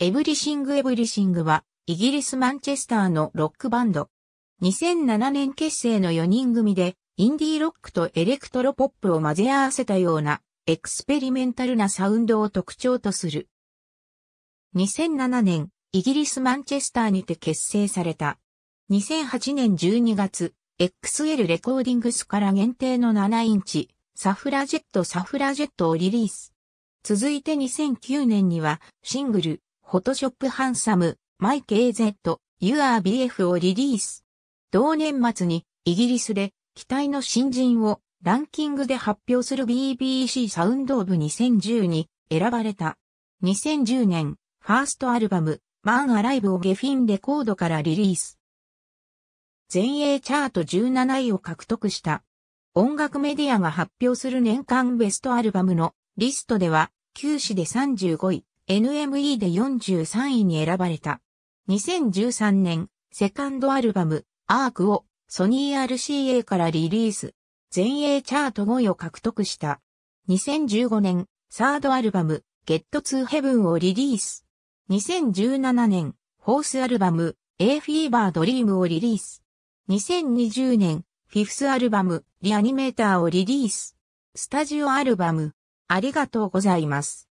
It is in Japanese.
エブリシングエブリシングは、イギリスマンチェスターのロックバンド。2007年結成の4人組で、インディーロックとエレクトロポップを混ぜ合わせたような、エクスペリメンタルなサウンドを特徴とする。2007年、イギリスマンチェスターにて結成された。2008年12月、XL レコーディングスから限定の7インチ、サフラジェットサフラジェットをリリース。続いて2009年には、シングル、フォトショップハンサム、マイ KZ、URBF をリリース。同年末にイギリスで機体の新人をランキングで発表する BBC サウンドオブ2010に選ばれた。2010年、ファーストアルバム、マンアライブをゲフィンレコードからリリース。全英チャート17位を獲得した。音楽メディアが発表する年間ベストアルバムのリストでは、9市で35位、NME で43位に選ばれた。2013年、セカンドアルバム、アークをソニー RCA からリリース。全英チャート5位を獲得した。2015年、サードアルバム、ゲットツーヘブンをリリース。2017年、フォースアルバム、A フィーバードリームをリリース。2020年、フィフスアルバム、リアニメーターをリリース。スタジオアルバム、ありがとうございます。